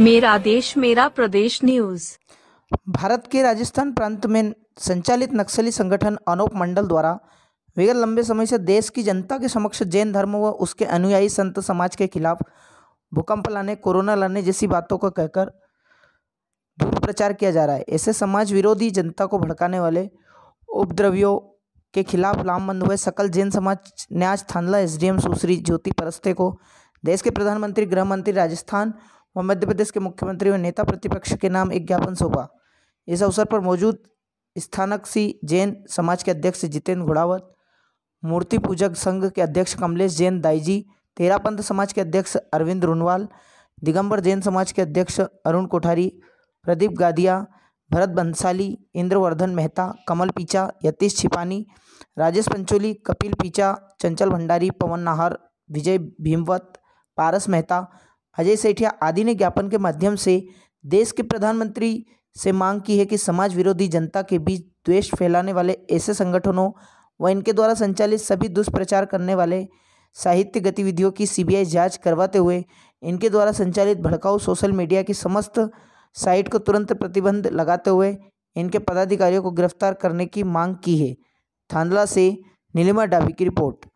मेरा देश मेरा प्रदेश न्यूज भारत के राजस्थान प्रांत में संचालित नक्सली संगठन अनोप मंडल द्वारा विगत लंबे समय से देश की जनता के समक्ष जैन धर्म व उसके अनुयायी संत समाज के खिलाफ भूकंप लाने कोरोना लाने जैसी बातों को कहकर प्रचार किया जा रहा है ऐसे समाज विरोधी जनता को भड़काने वाले उपद्रवियों के खिलाफ लामबंद हुए सकल जैन समाज ने आज थानला एसडीएम सुश्री ज्योति परस्ते को देश के प्रधानमंत्री गृह मंत्री राजस्थान व मध्य प्रदेश के मुख्यमंत्री व नेता प्रतिपक्ष के नाम एक ज्ञापन सौंपा इस अवसर पर मौजूद स्थानक सी जैन समाज के अध्यक्ष जितेंद्र घुड़ावत मूर्ति पूजक संघ के अध्यक्ष कमलेश जैन दाईजी तेरापंथ समाज के अध्यक्ष अरविंद रुनवाल दिगंबर जैन समाज के अध्यक्ष अरुण कोठारी प्रदीप गादिया भरत बंसाली इंद्रवर्धन मेहता कमल पीचा यतीश छिपानी राजेश पंचोली कपिल पीचा चंचल भंडारी पवन नाहर विजय भीमवत पारस मेहता अजय सेठिया आदि ने ज्ञापन के माध्यम से देश के प्रधानमंत्री से मांग की है कि समाज विरोधी जनता के बीच द्वेष फैलाने वाले ऐसे संगठनों व इनके द्वारा संचालित सभी दुष्प्रचार करने वाले साहित्य गतिविधियों की सीबीआई जांच करवाते हुए इनके द्वारा संचालित भड़काऊ सोशल मीडिया की समस्त साइट को तुरंत प्रतिबंध लगाते हुए इनके पदाधिकारियों को गिरफ्तार करने की मांग की है थानला से नीलिमा डाबी की रिपोर्ट